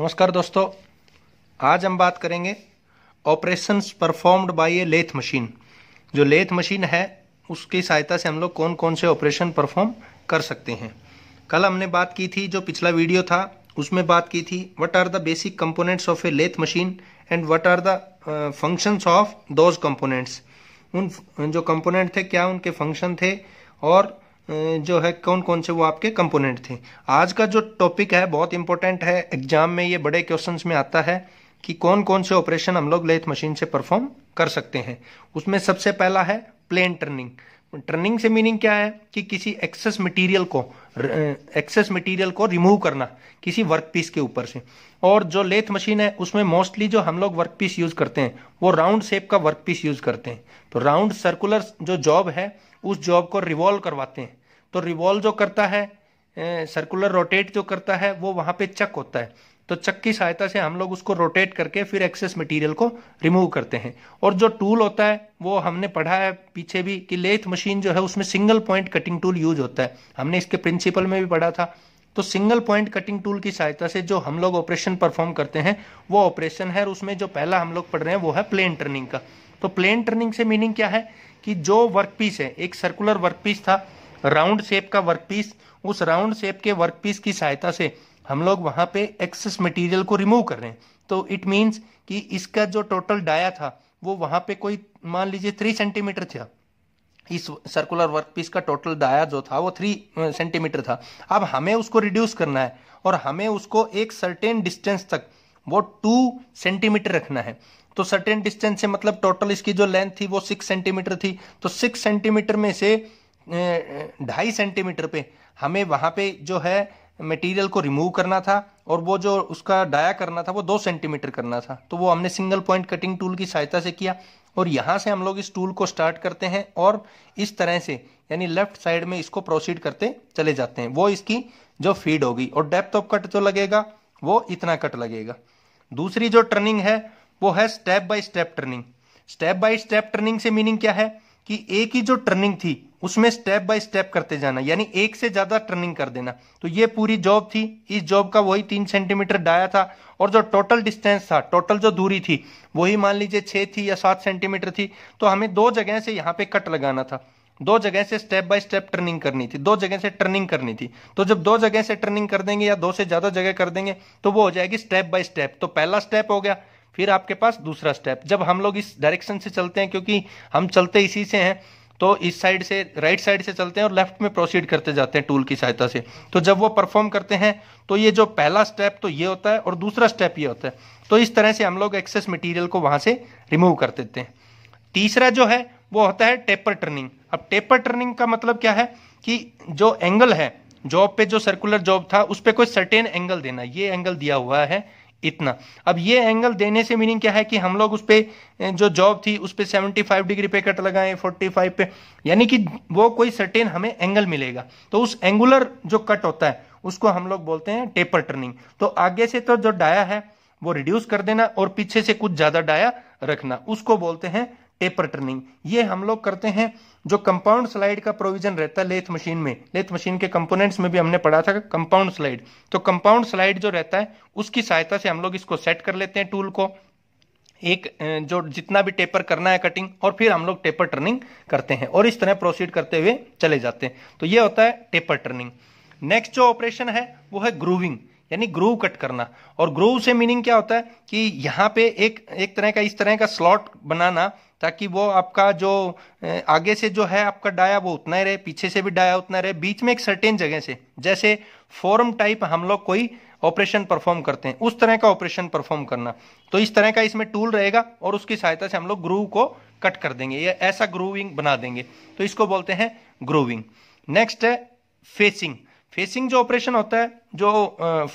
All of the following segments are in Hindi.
नमस्कार दोस्तों आज हम बात करेंगे operations performed by a lathe machine जो लेथ मशीन है उसकी सहायता से हम लोग कौन कौन से ऑपरेशन परफॉर्म कर सकते हैं कल हमने बात की थी जो पिछला वीडियो था उसमें बात की थी what are the basic components of a lathe machine and what are the functions of those components उन जो कंपोनेंट थे क्या उनके फंक्शन थे और जो है कौन कौन से वो आपके कंपोनेंट थे आज का जो टॉपिक है बहुत इंपॉर्टेंट है एग्जाम में ये बड़े क्वेश्चन में आता है कि कौन कौन से ऑपरेशन हम लोग लेथ मशीन से परफॉर्म कर सकते हैं उसमें सबसे पहला है प्लेन टर्निंग टर्निंग से मीनिंग क्या है कि किसी एक्सेस मटेरियल को एक्सेस मटेरियल को रिमूव करना किसी वर्क पीस के ऊपर से और जो लेथ मशीन है उसमें मोस्टली जो हम लोग वर्क पीस यूज करते हैं वो राउंड शेप का वर्कपीस यूज करते हैं तो राउंड सर्कुलर जो जॉब है उस जॉब को रिवॉल्व करवाते हैं तो रिवॉल्व जो करता है सर्कुलर रोटेट जो करता है वो वहां पे चक होता है तो चक की सहायता से हम लोग उसको रोटेट करके फिर एक्सेस मटेरियल को रिमूव करते हैं और जो टूल होता है वो हमने पढ़ा है पीछे भी कि लेथ मशीन जो है उसमें single point cutting tool use होता है हमने इसके प्रिंसिपल में भी पढ़ा था तो सिंगल पॉइंट कटिंग टूल की सहायता से जो हम लोग ऑपरेशन परफॉर्म करते हैं वो ऑपरेशन है और उसमें जो पहला हम लोग पढ़ रहे हैं वो है प्लेन टर्निंग का तो प्लेन टर्निंग से मीनिंग क्या है कि जो वर्कपीस है एक सर्कुलर वर्कपीस था राउंड शेप का वर्कपीस उस राउंड शेप के वर्कपीस की सहायता से हम लोग वहां पे एक्सेस मटेरियल को रिमूव कर रहे हैं तो इट मींस कि इसका जो टोटल डाया था वो वहां पे कोई मान लीजिए थ्री सेंटीमीटर था इस सर्कुलर वर्कपीस का टोटल डाया जो था वो थ्री सेंटीमीटर था अब हमें उसको रिड्यूस करना है और हमें उसको एक सर्टेन डिस्टेंस तक वो टू सेंटीमीटर रखना है तो सर्टेन डिस्टेंस से मतलब टोटल इसकी जो लेंथ थी वो सिक्स सेंटीमीटर थी तो सिक्स सेंटीमीटर में से ढाई सेंटीमीटर पे हमें वहाँ पे जो है मटेरियल को रिमूव करना था और वो जो उसका डाया करना था वो दो सेंटीमीटर करना था तो वो हमने सिंगल पॉइंट कटिंग टूल की सहायता से किया और यहाँ से हम लोग इस टूल को स्टार्ट करते हैं और इस तरह से यानी लेफ्ट साइड में इसको प्रोसीड करते चले जाते हैं वो इसकी जो फीड होगी और डेप्थ ऑफ कट जो लगेगा वो इतना कट लगेगा दूसरी जो टर्निंग है वो है step by step turning step by step turning से मीनिंग क्या है कि एक ही जो टर्निंग थी उसमें स्टेप बाय स्टेप करते जाना यानी एक से ज्यादा टर्निंग कर देना तो ये पूरी जॉब थी इस जॉब का वही तीन सेंटीमीटर डाया था और जो टोटल डिस्टेंस था टोटल जो दूरी थी वही मान लीजिए छह थी या सात सेंटीमीटर थी तो हमें दो जगह से यहाँ पे कट लगाना था दो जगह से स्टेप बाय स्टेप टर्निंग करनी थी दो जगह से टर्निंग करनी थी तो जब दो जगह से टर्निंग कर देंगे या दो से ज्यादा जगह कर देंगे तो वो हो जाएगी स्टेप बाय स्टेप तो पहला स्टेप हो गया फिर आपके पास दूसरा स्टेप जब हम लोग इस डायरेक्शन से चलते हैं क्योंकि हम चलते इसी से हैं तो इस साइड से राइट साइड से चलते हैं और लेफ्ट में प्रोसीड करते जाते हैं टूल की सहायता से तो जब वो परफॉर्म करते हैं तो ये जो पहला स्टेप तो ये होता है और दूसरा स्टेप ये होता है तो इस तरह से हम लोग एक्सेस मटेरियल को वहां से रिमूव कर देते हैं तीसरा जो है वो होता है टेपर टर्निंग अब टेपर टर्निंग का मतलब क्या है कि जो एंगल है जॉब पे जो सर्कुलर जॉब था उस पर कोई सर्टेन एंगल देना ये एंगल दिया हुआ है इतना अब ये एंगल देने से मीनिंग क्या है कि हम लोग उस पर जो जॉब थी उस पर सेवेंटी फाइव डिग्री पे कट लगाएं फोर्टी फाइव पे यानी कि वो कोई सर्टेन हमें एंगल मिलेगा तो उस एंगुलर जो कट होता है उसको हम लोग बोलते हैं टेपर टर्निंग तो आगे से तो जो डाया है वो रिड्यूस कर देना और पीछे से कुछ ज्यादा डाया रखना उसको बोलते हैं पेपर टर्निंग ये हम लोग करते हैं जो कंपाउंड स्लाइड का प्रोविजन रहता है लेथ मशीन में लेथ मशीन के कंपोनेंट्स में भी हमने पढ़ा था कंपाउंड स्लाइड तो कंपाउंड स्लाइड जो रहता है उसकी सहायता से हम लोग इसको सेट कर लेते हैं टूल को एक जो जितना भी टेपर करना है कटिंग और फिर हम लोग टेपर टर्निंग करते हैं और इस तरह प्रोसीड करते हुए चले जाते हैं तो ये होता है टेपर टर्निंग नेक्स्ट जो ऑपरेशन है वो है ग्रूविंग यानी ग्रूव कट करना और ग्रूव से मीनिंग क्या होता है कि यहाँ पे एक एक तरह का इस तरह का स्लॉट बनाना ताकि वो आपका जो आगे से जो है आपका डाया वो उतना ही रहे पीछे से भी डाया उतना रहे बीच में एक सर्टेन जगह से जैसे फॉर्म टाइप हम लोग कोई ऑपरेशन परफॉर्म करते हैं उस तरह का ऑपरेशन परफॉर्म करना तो इस तरह का इसमें टूल रहेगा और उसकी सहायता से हम लोग ग्रूव को कट कर देंगे या ऐसा ग्रूविंग बना देंगे तो इसको बोलते हैं ग्रूविंग नेक्स्ट है फेसिंग फेसिंग जो ऑपरेशन होता है जो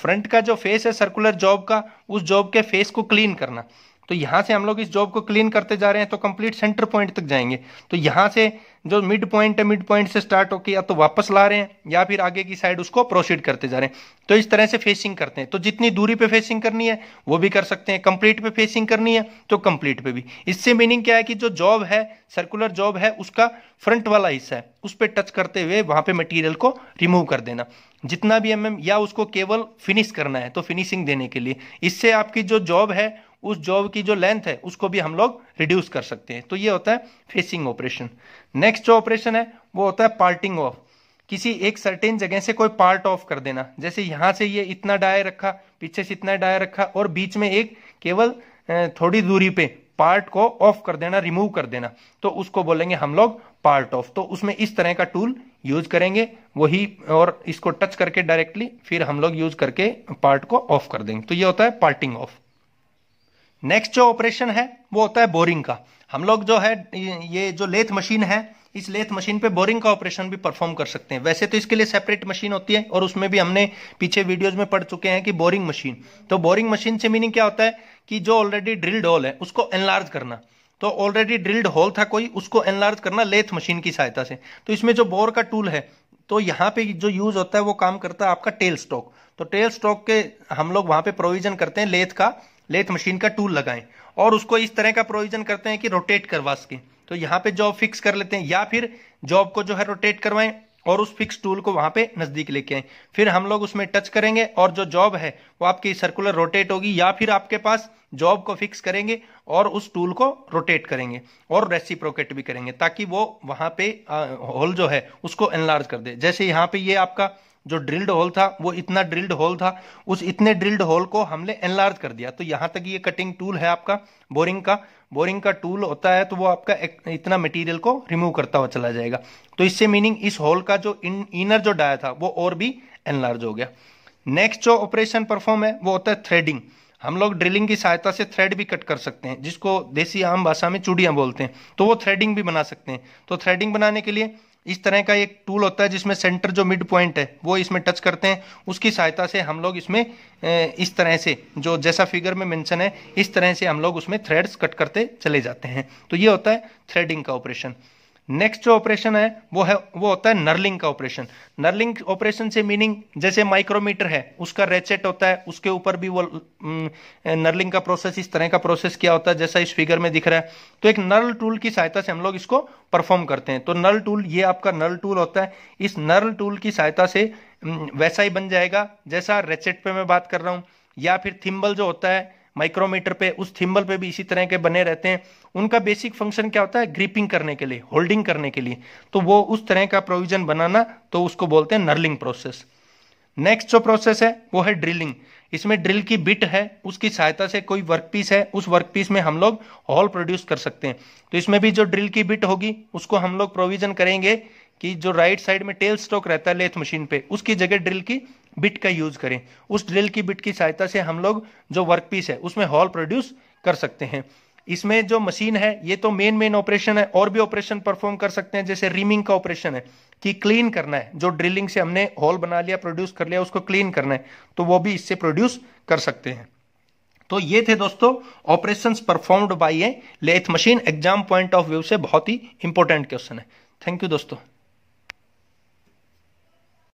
फ्रंट का जो फेस है सर्कुलर जॉब का उस जॉब के फेस को क्लीन करना तो यहाँ से हम लोग इस जॉब को क्लीन करते जा रहे हैं तो कंप्लीट सेंटर पॉइंट तक जाएंगे तो यहाँ से जो मिड पॉइंट है मिड पॉइंट से स्टार्ट होकर या तो वापस ला रहे हैं या फिर आगे की साइड उसको प्रोसीड करते जा रहे हैं तो इस तरह से फेसिंग करते हैं तो जितनी दूरी पे फेसिंग करनी है वो भी कर सकते हैं कंप्लीट पे फेसिंग करनी है तो कंप्लीट पे भी इससे मीनिंग क्या है कि जो जॉब है सर्कुलर जॉब है उसका फ्रंट वाला हिस्सा है उस पर टच करते हुए वहां पे मटीरियल को रिमूव कर देना जितना भी एम या उसको केवल फिनिश करना है तो फिनिशिंग देने के लिए इससे आपकी जो जॉब है उस जॉब की जो लेंथ है उसको भी हम लोग रिड्यूस कर सकते हैं तो ये होता है फेसिंग ऑपरेशन नेक्स्ट जो ऑपरेशन है वो होता है पार्टिंग ऑफ किसी एक सर्टेन जगह से कोई पार्ट ऑफ कर देना जैसे यहां से ये इतना डाय रखा पीछे से इतना डाय रखा और बीच में एक केवल थोड़ी दूरी पे पार्ट को ऑफ कर देना रिमूव कर देना तो उसको बोलेंगे हम लोग पार्ट ऑफ तो उसमें इस तरह का टूल यूज करेंगे वही और इसको टच करके डायरेक्टली फिर हम लोग यूज करके पार्ट को ऑफ कर देंगे तो ये होता है पार्टिंग ऑफ नेक्स्ट जो ऑपरेशन है वो होता है बोरिंग का हम लोग जो है ये जो लेथ मशीन है इस लेथ मशीन पे बोरिंग का ऑपरेशन भी परफॉर्म कर सकते हैं वैसे तो इसके लिए सेपरेट मशीन होती है और उसमें भी हमने पीछे वीडियोस में पढ़ चुके हैं कि बोरिंग मशीन तो बोरिंग मशीन से मीनिंग क्या होता है कि जो ऑलरेडी ड्रिल्ड होल है उसको एनलार्ज करना तो ऑलरेडी ड्रिल्ड होल था कोई उसको एनलार्ज करना लेथ मशीन की सहायता से तो इसमें जो बोर का टूल है तो यहाँ पे जो यूज होता है वो काम करता है आपका टेल स्टॉक तो टेल स्टॉक के हम लोग वहां पे प्रोविजन करते हैं लेथ का लेथ मशीन का टूल लगाएं और उसको इस तरह का प्रोविजन करते हैं कि रोटेट करवा सकें तो यहाँ पे जॉब फिक्स कर लेते हैं या फिर जॉब को जो है रोटेट करवाएं और उस फिक्स टूल को वहां पे नजदीक लेके आए फिर हम लोग उसमें टच करेंगे और जो जॉब है वो आपकी सर्कुलर रोटेट होगी या फिर आपके पास जॉब को फिक्स करेंगे और उस टूल को रोटेट करेंगे और रेसिप्रोकेट भी करेंगे ताकि वो वहां पे होल जो है उसको एनलार्ज कर दे जैसे यहाँ पे ये आपका जो ड्रिल्ड होल था वो इतना ड्रिल्ड होल था उस इतने ड्रिल्ड होल को हमने एनलार्ज कर दिया तो यहां तक ये कटिंग टूल है आपका बोरिंग का बोरिंग का टूल होता है तो वो आपका इतना मटेरियल को रिमूव करता हुआ चला जाएगा तो इससे मीनिंग इस होल का जो इन, इनर जो डाया था वो और भी एनलार्ज हो गया नेक्स्ट जो ऑपरेशन परफॉर्म है वो होता है थ्रेडिंग हम लोग ड्रिलिंग की सहायता से थ्रेड भी कट कर सकते हैं जिसको देसी आम भाषा में चूड़ियाँ बोलते हैं तो वो थ्रेडिंग भी बना सकते हैं तो थ्रेडिंग बनाने के लिए इस तरह का एक टूल होता है जिसमें सेंटर जो मिड पॉइंट है वो इसमें टच करते हैं उसकी सहायता से हम लोग इसमें इस तरह से जो जैसा फिगर में मेंशन है इस तरह से हम लोग उसमें थ्रेड्स कट करते चले जाते हैं तो ये होता है थ्रेडिंग का ऑपरेशन नेक्स्ट जो ऑपरेशन है वो है वो होता है नर्लिंग का ऑपरेशन नर्लिंग ऑपरेशन से मीनिंग जैसे माइक्रोमीटर है उसका रेचेट होता है उसके ऊपर भी वो नर्लिंग का प्रोसेस इस तरह का प्रोसेस किया होता है जैसा इस फिगर में दिख रहा है तो एक नर्ल टूल की सहायता से हम लोग इसको परफॉर्म करते हैं तो नर्ल टूल ये आपका नर्ल टूल होता है इस नर्ल टूल की सहायता से वैसा ही बन जाएगा जैसा रेचेट पे मैं बात कर रहा हूँ या फिर थिम्बल जो होता है माइक्रोमीटर पे उस थिम्बल पे भी इसी तरह के बने रहते हैं उनका बेसिक फंक्शन क्या होता है ग्रिपिंग करने के लिए होल्डिंग करने के लिए तो वो उस तरह का प्रोविजन बनाना तो उसको बोलते हैं नर्लिंग प्रोसेस नेक्स्ट जो प्रोसेस है वो है ड्रिलिंग इसमें ड्रिल की बिट है उसकी सहायता से कोई वर्कपीस है उस वर्कपीस में हम लोग हॉल प्रोड्यूस कर सकते हैं तो इसमें भी जो ड्रिल की बिट होगी उसको हम लोग प्रोविजन करेंगे कि जो राइट साइड में टेल स्टॉक रहता है लेथ मशीन पे उसकी जगह ड्रिल की बिट का यूज करें उस ड्रिल की बिट की सहायता से हम लोग जो वर्क पीस है उसमें हॉल प्रोड्यूस कर सकते हैं इसमें जो मशीन है ये तो मेन मेन ऑपरेशन है और भी ऑपरेशन परफॉर्म कर सकते हैं जैसे रीमिंग का ऑपरेशन है कि क्लीन करना है जो ड्रिलिंग से हमने हॉल बना लिया प्रोड्यूस कर लिया उसको क्लीन करना है तो वो भी इससे प्रोड्यूस कर सकते हैं तो ये थे दोस्तों operation performed by a lathe machine exam point of view से बहुत ही इंपॉर्टेंट क्वेश्चन है थैंक यू दोस्तों